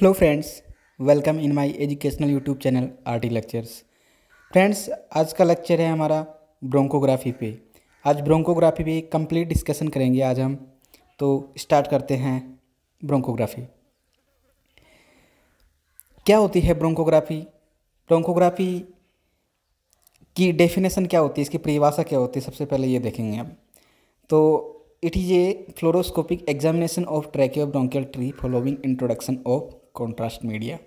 hello friends welcome in my educational YouTube channel RT lectures friends आज का lecture है हमारा ब्रोंकोग्राफी पे आज ब्रोंकोग्राफी पे कंप्लीट डिस्कशन करेंगे आज हम तो स्टार्ट करते हैं ब्रोंकोग्राफी क्या होती है ब्रोंकोग्राफी ब्रोंकोग्राफी की डेफिनेशन क्या होती है इसकी परिभाषा क्या होती है सबसे पहले ये देखेंगे हम तो it is a fluoroscopic examination of tracheobronchial tree following introduction of contrast media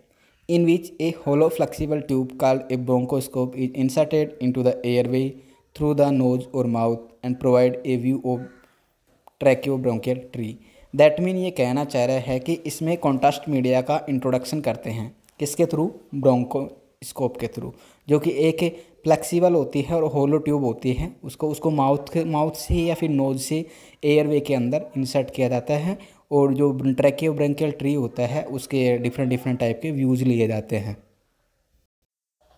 in which a hollow flexible tube called a bronchoscope is inserted into the airway through the nose or mouth and provide a view of tracheobronchial tree that mean ये कहना चाह रहा है कि इसमें contrast media का introduction करते हैं किसके थ्रू ब्रोंको स्कोप के थ्रू जो कि एक फ्लेक्सिबल होती है और होलो ट्यूब होती है उसको उसको माउथ के माउथ से या फिर नोज से एयरवे के अंदर इंसर्ट किया जाता है और जो ट्रैके ब्रेंकियल ट्री होता है उसके डिफरेंट डिफरेंट टाइप के व्यूज़ लिए जाते हैं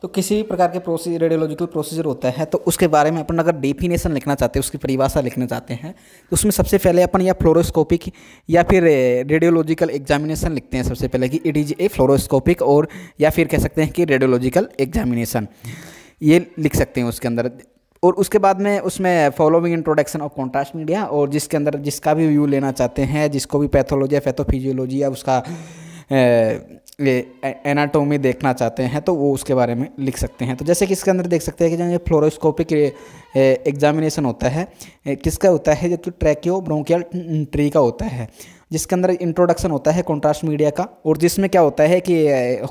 तो किसी भी प्रकार के प्रोसीज रेडियोलॉजिकल प्रोसीजर होता है तो उसके बारे में अपन अगर डेफिनेशन लिखना चाहते हैं उसकी परिभाषा लिखना चाहते हैं तो उसमें सबसे पहले अपन या फ्लोरोस्कोपिक या फिर रेडियोलॉजिकल एग्जामिनेशन लिखते हैं सबसे पहले कि इट इज़ ए फ्लोरोस्कोपिक और या फिर कह सकते हैं कि रेडियोलॉजिकल एग्जामिनेशन ये लिख सकते हैं उसके अंदर और उसके बाद में उसमें following introduction of contrast media और जिसके अंदर जिसका भी व्यू लेना चाहते हैं जिसको भी पैथोलॉजी या पैथोफिजियोलॉजी या उसका एनाटोमी देखना चाहते हैं तो वो उसके बारे में लिख सकते हैं तो जैसे कि इसके अंदर देख सकते हैं कि जो फ्लोरोस्कोपिक एग्जामिनेशन होता है किसका होता है जो कि ट्रैकियो ब्रोंकियल ट्री का होता है जिसके अंदर इंट्रोडक्शन होता है कॉन्ट्रास्ट मीडिया का और जिसमें क्या होता है कि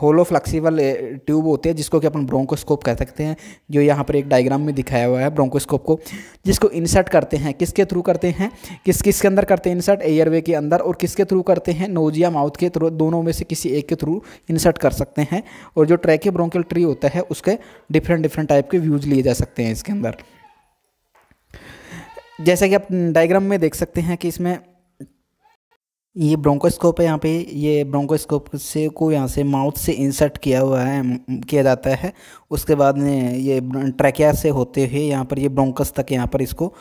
होलो फ्लैक्सीबल ट्यूब होती है जिसको कि अपन ब्रोंकोस्कोप कह सकते हैं जो यहाँ पर एक डायग्राम में दिखाया हुआ है ब्रोंकोस्कोप को जिसको इंसर्ट करते हैं किसके थ्रू करते हैं किस किस के अंदर करते हैं इंसर्ट एयरवे के अंदर और किसके थ्रू करते हैं नोजिया माउथ के थ्रू दोनों में से किसी एक के थ्रू थ्रू इंसर्ट कर सकते हैं और जो ट्रैके ब्रोंकल ट्री होता है उसके डिफरेंट डिफरेंट टाइप के व्यूज़ लिए जा सकते हैं इसके अंदर जैसे कि आप डायग्राम में देख सकते हैं कि इसमें ये ब्रोंकोस्कोप है यहाँ पे ये ब्रोंकोस्कोप से को यहाँ से माउथ से इंसर्ट किया हुआ है किया जाता है उसके बाद में ये ट्रैकिया से होते हुए यहाँ पर ये ब्रोंकस तक यहाँ पर इसको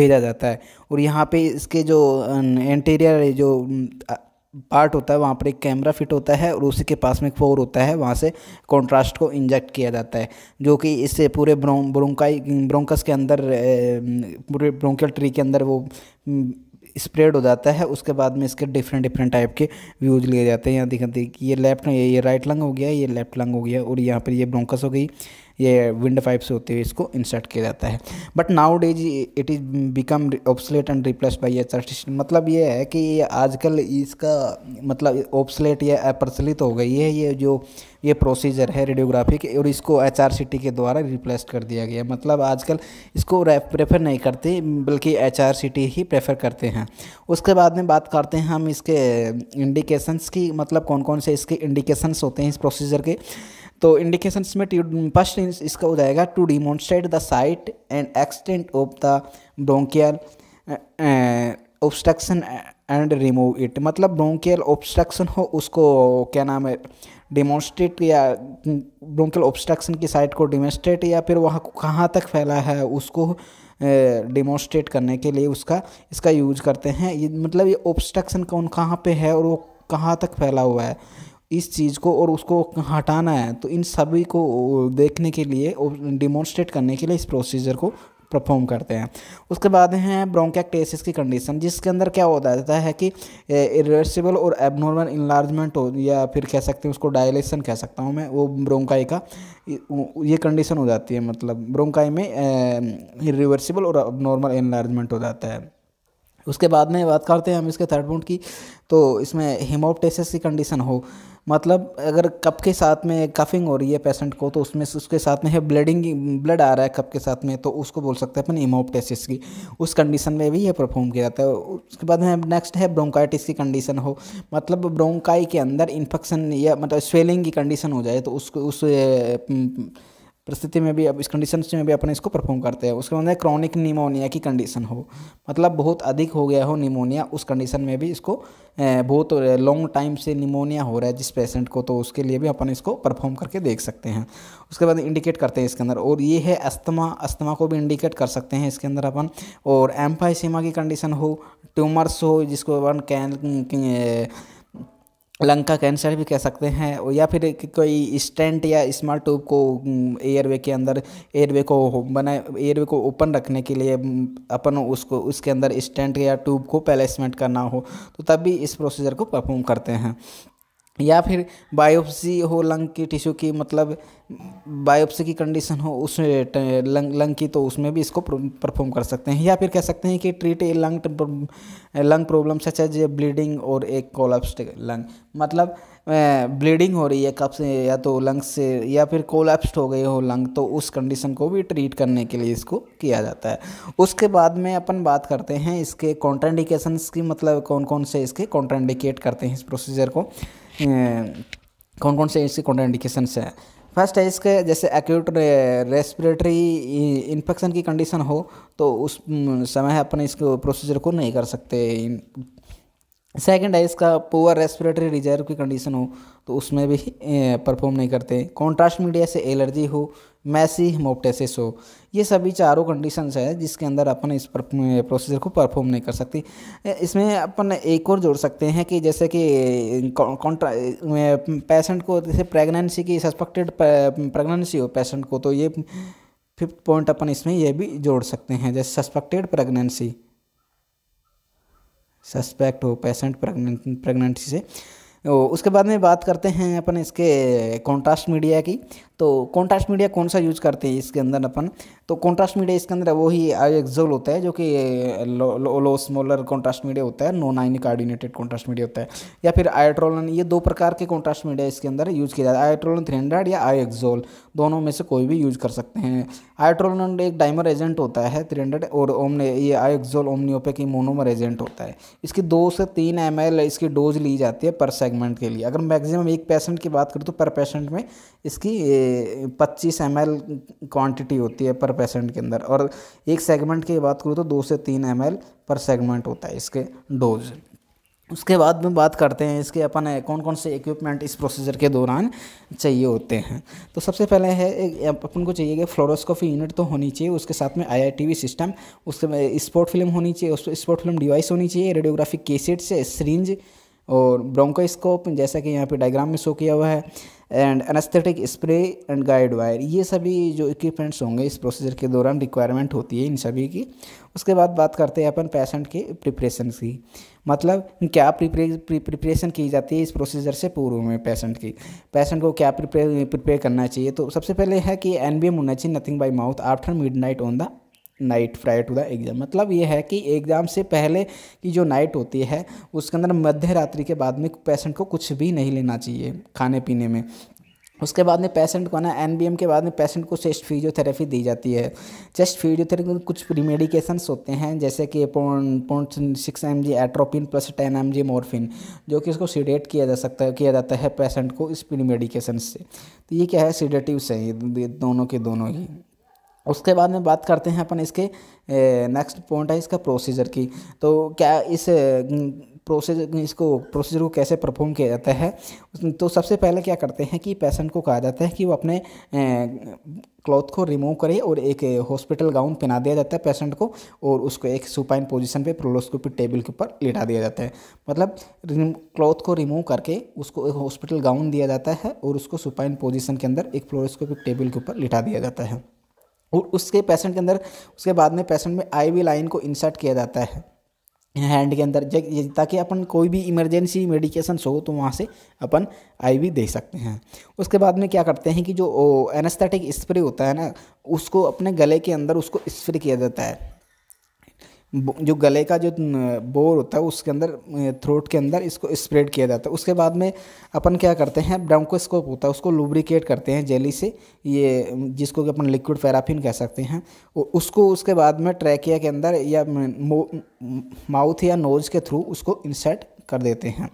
भेजा जाता है और यहाँ पे इसके जो इंटीरियर जो पार्ट होता है वहाँ पर एक कैमरा फिट होता है और उसी के पास में एक फोर होता है वहाँ से कॉन्ट्रास्ट को इंजेक्ट किया जाता है जो कि इससे पूरे ब्रों ब्रोंकाई ब्रोंकस के अंदर पूरे ब्रोंकल ट्री के अंदर वो स्प्रेड हो जाता है उसके बाद में इसके डिफरेंट डिफरेंट टाइप के व्यूज लिए जाते हैं यहाँ दिखाते हैं कि ये लेफ्ट ये, ये राइट लंग हो गया ये लेफ्ट लंग हो गया और यहाँ पर ये ब्रोंकस हो गई ये विंड पाइप से होते हुए इसको इंसर्ट किया जाता है but nowadays it is become obsolete and replace by H R मतलब ये है कि ये आजकल इसका मतलब ऑप्सलेट या अप्रचलित हो गई है ये जो ये प्रोसीजर है रेडियोग्राफी के और इसको एच आर सी टी के द्वारा रिप्लेस कर दिया गया मतलब आजकल इसको प्रेफर नहीं करते बल्कि एच आर सी टी ही प्रेफर करते हैं उसके बाद में बात करते हैं हम इसके इंडिकेशंस की मतलब कौन कौन से इसके इंडिकेशंस होते हैं इस प्रोसीजर के तो इंडिकेशन में फर्स्ट इसका हो जाएगा to demonstrate the site and extent of the bronchial obstruction and remove it मतलब ब्रोंकियल ऑब्स्ट्रक्शन हो उसको क्या नाम है डिमोन्स्ट्रेट या ब्रोंकियल ऑब्स्ट्रक्शन की साइट को डिमोन्स्ट्रेट या फिर वहाँ कहाँ तक फैला है उसको डिमोन्स्ट्रेट uh, करने के लिए उसका इसका यूज करते हैं ये मतलब ये ऑब्स्ट्रक्शन कौन कहाँ पे है और वो कहाँ तक फैला हुआ है इस चीज़ को और उसको हटाना है तो इन सभी को देखने के लिए डिमॉन्स्ट्रेट करने के लिए इस प्रोसीजर को परफॉर्म करते हैं उसके बाद हैं ब्रोंकैक्टेसिस की कंडीशन जिसके अंदर क्या हो जाता है कि इरिवर्सिबल और एबनॉर्मल इन्लार्जमेंट हो या फिर कह सकते हैं उसको डायलेशन कह सकता हूँ मैं वो ब्रोंकाई का ये कंडीशन हो जाती है मतलब ब्रोंकाई में इरिवर्सिबल और एबनॉर्मल इन्लार्जमेंट हो जाता है उसके बाद में बात करते हैं हम इसके थर्ड पॉइंट की तो इसमें हिमोप्टेसिस की कंडीशन हो मतलब अगर कप के साथ में कफिंग हो रही है पेशेंट को तो उसमें उसके साथ में है ब्लडिंग ब्लड आ रहा है कप के साथ में तो उसको बोल सकते हैं अपन इमोपटेसिस की उस कंडीशन में भी यह परफॉर्म किया जाता है उसके बाद में नेक्स्ट है ब्रोंकाइटिस की कंडीशन हो मतलब ब्रोंकाई के अंदर इन्फेक्शन या मतलब स्वेलिंग की कंडीशन हो जाए तो उसको उस परिस्थिति में भी अब इस कंडीशन में भी अपन इसको परफॉर्म करते हैं उसके बाद क्रॉनिक निमोनिया की कंडीशन हो मतलब बहुत अधिक हो गया हो निमोनिया उस कंडीशन में भी इसको बहुत लॉन्ग टाइम से निमोनिया हो रहा है जिस पेशेंट को तो उसके लिए भी अपन इसको परफॉर्म करके देख सकते हैं उसके बाद इंडिकेट करते हैं इसके अंदर और ये है अस्थमा अस्थमा को भी इंडिकेट कर सकते हैं इसके अंदर अपन और एम्फाइसीमा की कंडीशन हो ट्यूमर्स हो जिसको अपन कैन लंग का कैंसर भी कह सकते हैं या फिर कोई स्टेंट या स्मार्ट ट्यूब को एयरवे के अंदर एयरवे को बनाए एयरवे को ओपन रखने के लिए अपन उसको उसके अंदर स्टेंट या ट्यूब को प्लेसमेंट करना हो तो तब भी इस प्रोसीजर को परफॉर्म करते हैं या फिर बायोप्सी हो लंग की टिश्यू की मतलब बायोप्सी की कंडीशन हो उस लंग लंग की तो उसमें भी इसको परफॉर्म कर सकते हैं या फिर कह सकते हैं कि treat a lung lung problem such as bleeding और एक कोलाप्स्ड लंग मतलब ब्लीडिंग हो रही है कब से या तो लंग से या फिर कोलैप्स्ड हो गए हो लंग तो उस कंडीशन को भी ट्रीट करने के लिए इसको किया जाता है उसके बाद में अपन बात करते हैं इसके कॉन्ट्राइंडिकेशन की मतलब कौन कौन से इसके कॉन्ट्राइंडिकेट करते हैं इस प्रोसीजर को कौन कौन से इसके कॉन्ट्राइंडिकेशंस हैं फर्स्ट है इसके जैसे एक्यूट रेस्पिरेटरी इन्फेक्शन की कंडीशन हो तो उस समय अपन इसको प्रोसीजर को नहीं कर सकते सेकंड है इसका पुअर रेस्पिरेटरी रिजर्व की कंडीशन हो तो उसमें भी परफॉर्म नहीं करते कॉन्ट्रास्ट मीडिया से एलर्जी हो मैसी हिमोप्टेसिस हो ये सभी चारों कंडीशंस है जिसके अंदर अपन इस प्रोसीजर को परफॉर्म नहीं कर सकती इसमें अपन एक और जोड़ सकते हैं कि जैसे कि कॉन्ट्रा पेशेंट को जैसे प्रेगनेंसी की सस्पेक्टेड प्रेगनेंसी हो पेशेंट को तो ये फिफ्थ पॉइंट अपन इसमें ये भी जोड़ सकते हैं जैसे सस्पेक्टेड प्रेगनेंसी सस्पेक्ट हो पेशेंट प्रेगनेंसी से उसके बाद में बात करते हैं अपन इसके कॉन्ट्रास्ट मीडिया की तो कॉन्ट्रास्ट मीडिया कौन सा यूज़ करते हैं इसके अंदर अपन तो कॉन्ट्रास्ट मीडिया इसके अंदर वही एक्जोल होता है जो कि low, low, smaller contrast media होता है नॉन आइन कार्डिनेटेड कॉन्ट्रास्ट मीडिया होता है या फिर आयट्रोलन ये दो प्रकार के कॉन्ट्रास्ट मीडिया इसके अंदर यूज़ किया जाता है आयट्रोलन थ्री हंड्रेड या आई आयोक्जोल दोनों में से कोई भी यूज कर सकते हैं आयट्रोलन एक डाइमर एजेंट होता है थ्री हंड्रेड और ओमने ये आई ओमनियोपे की मोनोमर एजेंट होता है इसकी दो से तीन एम इसकी डोज ली जाती है पर सेगमेंट के लिए अगर मैक्सिमम एक पेशेंट की बात करूँ तो पर पेशेंट में इसकी पच्चीस एम क्वांटिटी होती है पर पेशेंट के अंदर और एक सेगमेंट की बात करूँ तो दो से तीन एम पर सेगमेंट होता है इसके डोज उसके बाद में बात करते हैं इसके अपन कौन कौन से इक्विपमेंट इस प्रोसीजर के दौरान चाहिए होते हैं तो सबसे पहले है अपन को चाहिए कि फ्लोरोस्कोपी यूनिट तो होनी चाहिए उसके साथ में आईआईटीवी सिस्टम उसके स्पोर्ट फिल्म होनी चाहिए उस स्पोर्ट फिल्म डिवाइस होनी चाहिए रेडियोग्राफिक केसेट से सरिंज और ब्रोंकोस्कोप जैसा कि यहाँ पे डायग्राम में शो किया हुआ है and anaesthetic spray and guide wire ये सभी जो इक्विपमेंट्स होंगे इस प्रोसीजर के दौरान रिक्वायरमेंट होती है इन सभी की उसके बाद बात करते हैं अपन पेशेंट के प्रिपरेशन की मतलब क्या प्रिपरेशन की जाती है इस प्रोसीजर से पूर्व में पेशेंट की पेशेंट को क्या प्रिपेयर करना चाहिए तो सबसे पहले है कि एन होना चाहिए nothing by mouth after mid on the night prior to the exam मतलब ये है कि एग्ज़ाम से पहले की जो नाइट होती है उसके अंदर मध्य रात्रि के बाद में पेशेंट को कुछ भी नहीं लेना चाहिए खाने पीने में उसके बाद में पेशेंट को ना एन के बाद में पेशेंट को चेस्ट फिजियोथेरेपी दी जाती है चेस्ट फिजियोथेरेपी में कुछ रिमेडिकेशंस होते हैं जैसे कि point six M G atropine plus ten M G morphine जो कि उसको सीडेट किया जा सकता है किया जाता है पेशेंट को इस रिमेडिकेशन से तो ये क्या है सीडेटिव से ये दोनों के दोनों ही उसके बाद में बात करते हैं अपन इसके नेक्स्ट पॉइंट है इसका प्रोसीजर की तो क्या इस प्रोसीजर इसको प्रोसीजर को कैसे परफॉर्म किया जाता है तो सबसे पहले क्या करते हैं कि पेशेंट को कहा जाता है कि वो अपने क्लॉथ को रिमूव करे और एक हॉस्पिटल गाउन पहना दिया जाता है पेशेंट को और उसको एक सुपाइन पोजीशन पे प्रोलोस्कोपी टेबल के ऊपर लेटा दिया जाता है मतलब क्लॉथ को रिमूव करके उसको एक हॉस्पिटल गाउन दिया जाता है और उसको सुपाइन पोजिशन के अंदर एक फ्लोरोस्कोपिक टेबल के ऊपर लिटा दिया जाता है और उसके पेशेंट के अंदर उसके बाद में पेशेंट में आई लाइन को इंसर्ट किया जाता है हैंड के अंदर ताकि अपन कोई भी इमरजेंसी मेडिकेशन हो तो वहाँ से अपन आईवी दे सकते हैं उसके बाद में क्या करते हैं कि जो एनेस्थेटिक स्प्रे होता है ना उसको अपने गले के अंदर उसको स्प्रे किया जाता है जो गले का जो बोर होता है उसके अंदर थ्रोट के अंदर इसको स्प्रेड किया जाता है उसके बाद में अपन क्या करते हैं ब्रोंकोस्कोप होता है उसको लुब्रिकेट करते हैं जेली से ये जिसको कि अपन लिक्विड पैराफिन कह सकते हैं उसको उसके बाद में ट्रैकिया के अंदर या माउथ या नोज़ के थ्रू उसको इंसर्ट कर देते हैं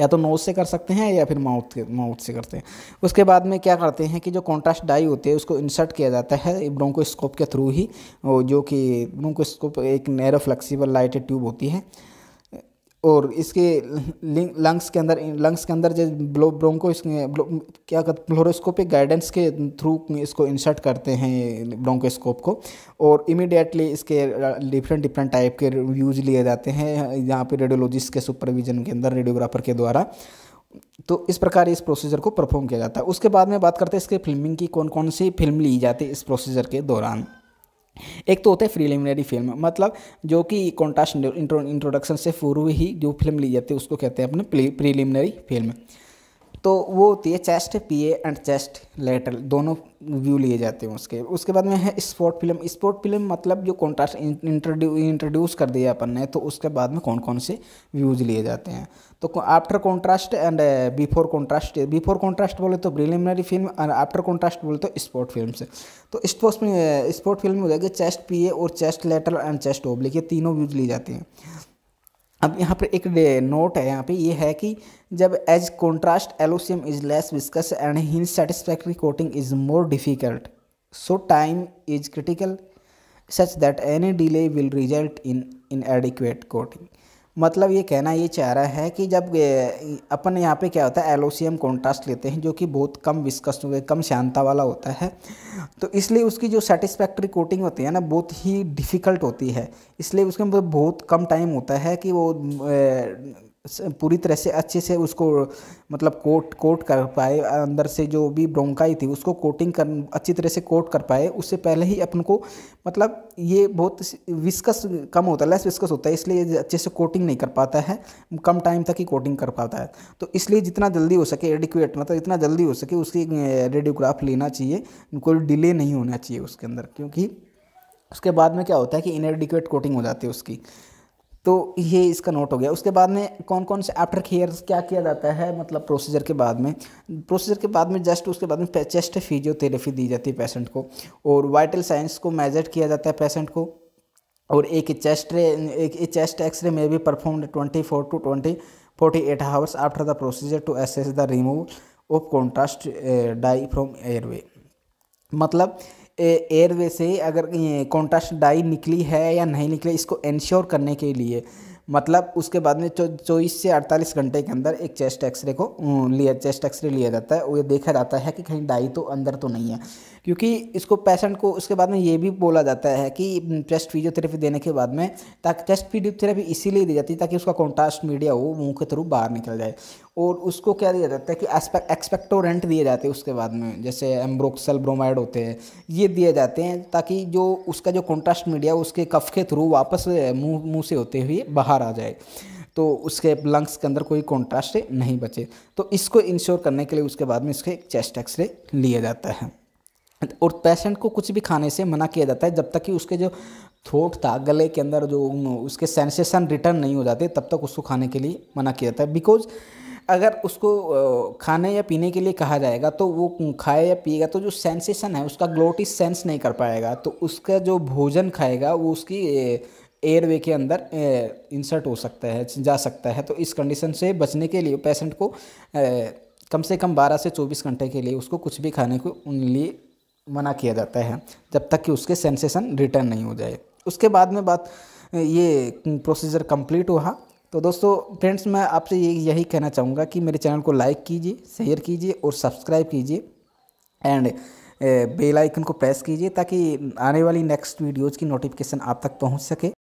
या तो नोज से कर सकते हैं या फिर माउथ माउथ से करते हैं उसके बाद में क्या करते हैं कि जो कॉन्ट्रास्ट डाई होती है उसको इंसर्ट किया जाता है ब्रोंकोस्कोप के थ्रू ही जो कि ब्रोंकोस्कोप एक नैरो फ्लेक्सिबल लाइटेड ट्यूब होती है और इसके लंग्स के अंदर लंग्स के अंदर जो ब्लो ब्रोंको क्या कहते फ्लोरोस्कोपिक गाइडेंस के थ्रू इसको इंसर्ट करते हैं ब्रोंकोस्कोप को और इमीडिएटली इसके डिफरेंट डिफरेंट टाइप के रिव्यूज लिए जाते हैं यहाँ पे रेडियोलॉजिस्ट के सुपरविजन के अंदर रेडियोग्राफर के द्वारा तो इस प्रकार इस प्रोसीजर को परफॉर्म किया जाता है उसके बाद में बात करते हैं इसके फिल्मिंग की कौन कौन सी फिल्म ली जाती है इस प्रोसीजर के दौरान एक तो होता है प्रीलिमिनरी फिल्म मतलब जो कि कॉन्ट्रास्ट इंट्रोडक्शन से पूर्व ही जो फिल्म ली जाती है उसको कहते हैं अपने प्रीलिमिनरी फिल्म तो वो होती है chest A and chest lateral दोनों व्यू लिए जाते हैं उसके उसके बाद में है स्पोर्ट फिल्म स्पोर्ट फिल्म मतलब जो कॉन्ट्रास्ट इंट्रोड्यू इंट्रोड्यूस कर दिया अपन ने तो उसके बाद में कौन कौन से व्यूज़ लिए जाते हैं तो after contrast and before contrast before contrast बोले तो preliminary film and after contrast बोले तो स्पोर्ट फिल्म से तो स्पोर्ट्स में स्पोर्ट फिल्म हो जाएगी चेस्ट पी और chest lateral and chest oblique ये तीनों व्यूज़ लिए जाती हैं अब यहाँ पर एक नोट है यहाँ पे ये यह है कि जब एज कॉन्ट्रास्ट एलोसियम is less viscous and thin satisfactory coating is more difficult so time is critical such that any delay will result in inadequate coating मतलब ये कहना ये चाह रहा है कि जब अपन यहाँ पे क्या होता है एलोसीएम कॉन्ट्रास्ट लेते हैं जो कि बहुत कम विस्कस कम शांता वाला होता है तो इसलिए उसकी जो सेटिस्फैक्ट्री कोटिंग होती है ना बहुत ही डिफ़िकल्ट होती है इसलिए उसके मतलब बहुत कम टाइम होता है कि वो पूरी तरह से अच्छे से उसको मतलब कोट कोट कर पाए अंदर से जो भी ब्रोंकाई थी उसको कोटिंग कर अच्छी तरह से कोट कर पाए उससे पहले ही अपन को मतलब ये बहुत विस्कस कम होता है लेस विस्कस होता है इसलिए अच्छे से कोटिंग नहीं कर पाता है कम टाइम तक ही कोटिंग कर पाता है तो इसलिए जितना जल्दी हो सके एडिक्वेट मतलब इतना जल्दी हो सके उसकी रेडियोग्राफ लेना चाहिए कोई डिले नहीं होना चाहिए उसके अंदर क्योंकि उसके बाद में क्या होता है कि इनएडिक्वेट कोटिंग हो जाती है उसकी तो ये इसका नोट हो गया उसके बाद में कौन कौन से आफ्टर केयर क्या किया जाता है मतलब प्रोसीजर के बाद में प्रोसीजर के बाद में जस्ट उसके बाद में चेस्ट फिजियोथेरेपी दी जाती है पेशेंट को और वाइटल साइंस को मेजर किया जाता है पेशेंट को और एक चेस्ट रे एक चेस्ट एक्सरे में भी perform twenty four to twenty forty eight hours after the procedure to assess the remove of contrast dye from airway मतलब एयरवे से अगर कॉन्टास्ट डाई निकली है या नहीं निकली इसको इंश्योर करने के लिए मतलब उसके बाद में चौबीस से अड़तालीस घंटे के अंदर एक चेस्ट एक्सरे को लिया चेस्ट एक्सरे लिया जाता है वो ये देखा जाता है कि कहीं डाई तो अंदर तो नहीं है क्योंकि इसको पेशेंट को उसके बाद में ये भी बोला जाता है कि चेस्ट हम्म, फिजियोथेरेपी देने के बाद में ताकि चेस्ट फिजियोथेरेपी इसीलिए दी जाती है ताकि उसका कॉन्ट्रास्ट मीडिया हो मुंह के थ्रू बाहर निकल जाए और उसको क्या दिया जाता है कि एक्सपेक्टोरेंट दिए जाते हैं उसके बाद में जैसे एम्ब्रोक्सल ब्रोमाइड होते हैं ये दिए जाते हैं ताकि जो उसका जो कॉन्ट्रास्ट मीडिया उसके कफ के थ्रू वापस मुँह मुँह से होते हुए बाहर आ जाए तो उसके लंग्स के अंदर कोई कॉन्ट्रास्ट नहीं बचे तो इसको इंश्योर करने के लिए उसके बाद में इसके चेस्ट एक्सरे लिया जाता है और पेशेंट को कुछ भी खाने से मना किया जाता है जब तक कि उसके जो थ्रोट था गले के अंदर जो उसके सेंसेशन रिटर्न नहीं हो जाते तब तक उसको खाने के लिए मना किया जाता है बिकॉज अगर उसको खाने या पीने के लिए कहा जाएगा तो वो खाए या पिएगा तो जो सेंसेशन है उसका ग्लोटिस सेंस नहीं कर पाएगा तो उसका जो भोजन खाएगा वो उसकी एयरवे के अंदर इंसर्ट हो सकता है जा सकता है तो इस कंडीशन से बचने के लिए पेशेंट को कम से कम 12 से 24 घंटे के लिए उसको कुछ भी खाने को लिए मना किया जाता है जब तक कि उसके सेंसेशन रिटर्न नहीं हो जाए उसके बाद में बात ये प्रोसीजर कंप्लीट हुआ तो दोस्तों फ्रेंड्स मैं आपसे ये यही कहना चाहूँगा कि मेरे चैनल को लाइक कीजिए शेयर कीजिए और सब्सक्राइब कीजिए एंड बेल आइकन को प्रेस कीजिए ताकि आने वाली नेक्स्ट वीडियोज़ की नोटिफिकेशन आप तक पहुँच सके